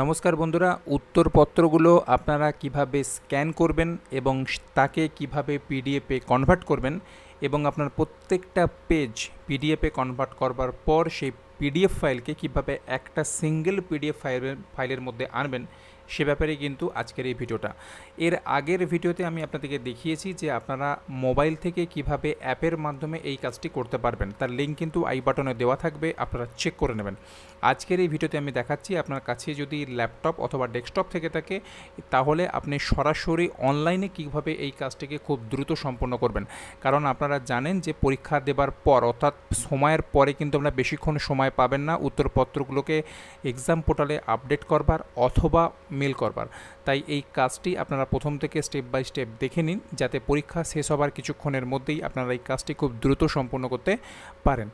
নমস্কার বন্ধুরা উত্তরপত্রগুলো আপনারা কিভাবে স্ক্যান করবেন এবং তাকে কিভাবে পিডিএফে কনভার্ট করবেন এবং আপনার প্রত্যেকটা পেজ পিডিএফে কনভার্ট করবার পর সেই পিডিএফ ফাইলকে কিভাবে একটা সিঙ্গেল পিডিএফ ফাইলের ফাইলের মধ্যে আনবেন সে ব্যাপারে কিন্তু আজকের এই ভিডিওটা এর আগের ভিডিওতে আমি আপনাদেরকে দেখিয়েছি যে আপনারা মোবাইল থেকে কিভাবে অ্যাপের মাধ্যমে এই কাজটি করতে পারবেন তার লিঙ্ক কিন্তু আই বাটনে দেওয়া থাকবে আপনারা চেক করে নেবেন আজকের এই ভিডিওতে আমি দেখাচ্ছি আপনার কাছে যদি ল্যাপটপ অথবা ডেস্কটপ থেকে থাকে তাহলে আপনি সরাসরি অনলাইনে কিভাবে এই কাজটিকে খুব দ্রুত সম্পন্ন করবেন কারণ আপনারা জানেন যে পরীক্ষা দেবার পর অর্থাৎ সময়ের পরে কিন্তু আমরা বেশিক্ষণ সময় পাবেন না উত্তরপত্রগুলোকে এক্সাম পোর্টালে আপডেট করবার অথবা মেল করবার তাই এই কাজটি আপনারা প্রথম থেকে স্টেপ বাই স্টেপ দেখে নিন যাতে পরীক্ষা শেষ হবার কিছুক্ষণের মধ্যেই আপনারা এই কাজটি খুব দ্রুত সম্পন্ন করতে পারেন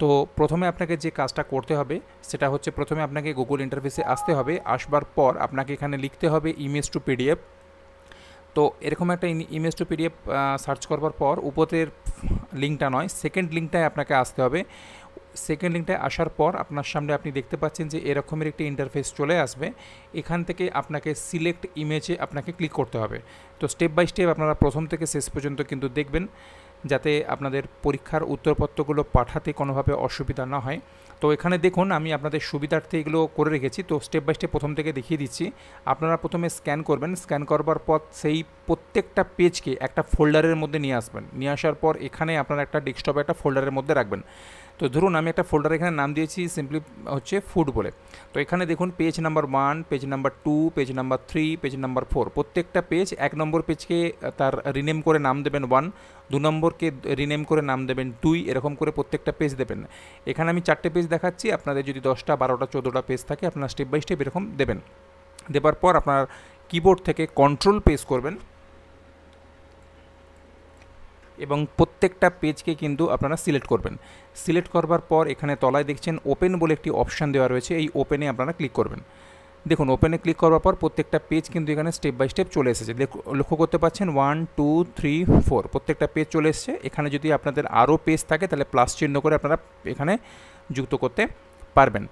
তো প্রথমে আপনাকে যে কাজটা করতে হবে সেটা হচ্ছে প্রথমে আপনাকে গুগল ইন্টারফেসে আসতে হবে আসবার পর আপনাকে এখানে লিখতে হবে ইমেজ টু পিডিএফ তো এরকম একটা ইমেজ টু পিডিএফ সার্চ করবার পর উপরের লিঙ্কটা নয় সেকেন্ড লিঙ্কটায় আপনাকে আসতে হবে সেকেন্ড লিঙ্কটায় আসার পর আপনার সামনে আপনি দেখতে পাচ্ছেন যে এরকমের একটি ইন্টারফেস চলে আসবে এখান থেকে আপনাকে সিলেক্ট ইমেজে আপনাকে ক্লিক করতে হবে তো স্টেপ বাই স্টেপ আপনারা প্রথম থেকে শেষ পর্যন্ত কিন্তু দেখবেন যাতে আপনাদের পরীক্ষার উত্তরপত্রগুলো পাঠাতে কোনোভাবে অসুবিধা না হয় তো এখানে দেখুন আমি আপনাদের সুবিধার্থে এগুলো করে রেখেছি তো স্টেপ বাই স্টেপ প্রথম থেকে দেখিয়ে দিচ্ছি আপনারা প্রথমে স্ক্যান করবেন স্ক্যান করবার পর সেই প্রত্যেকটা পেজকে একটা ফোল্ডারের মধ্যে নিয়ে আসবেন নিয়ে আসার পর এখানে আপনারা একটা ডেস্কটপে একটা ফোল্ডারের মধ্যে রাখবেন তো ধরুন আমি একটা ফোল্ডার এখানে নাম দিয়েছি সিম্পলি হচ্ছে ফুড বলে তো এখানে দেখুন page number one page number two page number three page number four প্রত্যেকটা পেজ এক নম্বর পেজকে তার রিনেম করে নাম দেবেন ওয়ান দু নম্বরকে রিনেম করে নাম দেবেন দুই এরকম করে প্রত্যেকটা পেজ দেবেন এখানে আমি চারটে পেজ দেখাচ্ছি আপনাদের যদি দশটা বারোটা চোদ্দোটা পেজ থাকে আপনারা স্টেপ বাই স্টেপ এরকম দেবেন দেবার পর আপনার কিবোর্ড থেকে কন্ট্রোল পেস করবেন এবং প্রত্যেকটা পেজকে কিন্তু আপনারা সিলেক্ট করবেন সিলেক্ট করবার পর এখানে তলায় দেখছেন ওপেন বলে একটি অপশান দেওয়া রয়েছে এই ওপেনে আপনারা ক্লিক করবেন দেখুন ওপেনে ক্লিক করার পর প্রত্যেকটা পেজ কিন্তু এখানে স্টেপ বাই স্টেপ চলে এসেছে লক্ষ্য করতে পাচ্ছেন ওয়ান টু থ্রি ফোর প্রত্যেকটা পেজ চলে এসেছে এখানে যদি আপনাদের আরও পেজ থাকে তাহলে প্লাস চিহ্ন করে আপনারা এখানে যুক্ত করতে পারবেন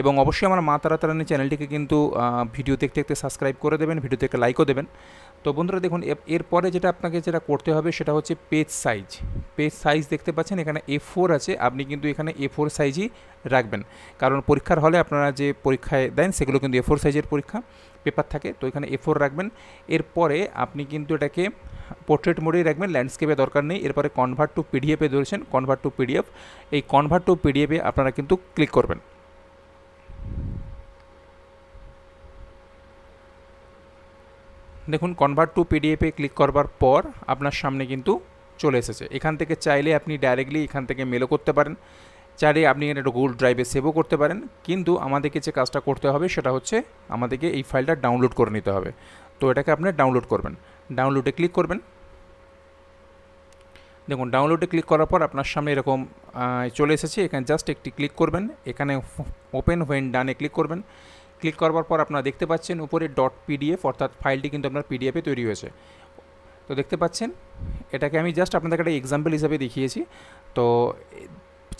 এবং অবশ্যই আমার মা তারা তারানি চ্যানেলটিকে কিন্তু ভিডিও দেখতে দেখতে সাবস্ক্রাইব করে দেবেন ভিডিও থেকে লাইকও দেবেন তো বন্ধুরা দেখুন এরপরে যেটা আপনাকে যেটা করতে হবে সেটা হচ্ছে পেজ সাইজ পেজ সাইজ দেখতে পাচ্ছেন এখানে এ ফোর আছে আপনি কিন্তু এখানে এ ফোর সাইজই রাখবেন কারণ পরীক্ষার হলে আপনারা যে পরীক্ষায় দেন সেগুলো কিন্তু এ ফোর সাইজের পরীক্ষা পেপার থাকে তো এখানে এ ফোর রাখবেন এরপরে আপনি কিন্তু এটাকে পোর্ট্রেট মোডেই রাখবেন ল্যান্ডস্কেপে দরকার নেই এরপরে কনভার্ট টু পিডিএফে ধরেছেন কনভার্ট টু পিডিএফ এই কনভার্ট টু পিডিএফে আপনারা কিন্তু ক্লিক করবেন দেখুন কনভার্ট টু পিডিএফে ক্লিক করবার পর আপনার সামনে কিন্তু চলে এসেছে এখান থেকে চাইলে আপনি ডাইরেক্টলি এখান থেকে মেলও করতে পারেন চাইলে আপনি এটা গুগল ড্রাইভে সেভও করতে পারেন কিন্তু আমাদেরকে যে কাজটা করতে হবে সেটা হচ্ছে আমাদেরকে এই ফাইলটা ডাউনলোড করে নিতে হবে তো এটাকে আপনি ডাউনলোড করবেন ডাউনলোডে ক্লিক করবেন দেখুন ডাউনলোডে ক্লিক করার পর আপনার সামনে এরকম চলে এসেছে এখানে জাস্ট একটি ক্লিক করবেন এখানে ওপেন হোয়েন ডানে ক্লিক করবেন ক্লিক করবার পর আপনারা দেখতে পাচ্ছেন উপরে ডট পিডিএফ অর্থাৎ ফাইলটি কিন্তু আপনার পিডিএফে তৈরি হয়েছে তো দেখতে পাচ্ছেন এটাকে আমি জাস্ট আপনাদেরকে একটা এক্সাম্পল হিসাবে দেখিয়েছি তো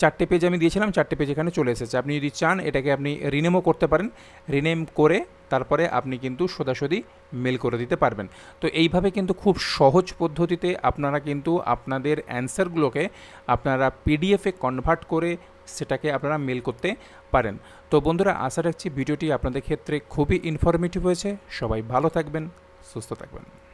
চারটে পেজ আমি দিয়েছিলাম চারটে পেজ এখানে চলে এসেছে আপনি যদি চান এটাকে আপনি রিনেমও করতে পারেন রিনেম করে তারপরে আপনি কিন্তু সোজাসুজি মেল করে দিতে পারবেন তো এইভাবে কিন্তু খুব সহজ পদ্ধতিতে আপনারা কিন্তু আপনাদের অ্যান্সারগুলোকে আপনারা পিডিএফে কনভার্ট করে সেটাকে আপনারা মেল করতে পারেন তো বন্ধুরা আশা রাখছি ভিডিওটি আপনাদের ক্ষেত্রে খুবই ইনফরমেটিভ হয়েছে সবাই ভালো থাকবেন সুস্থ থাকবেন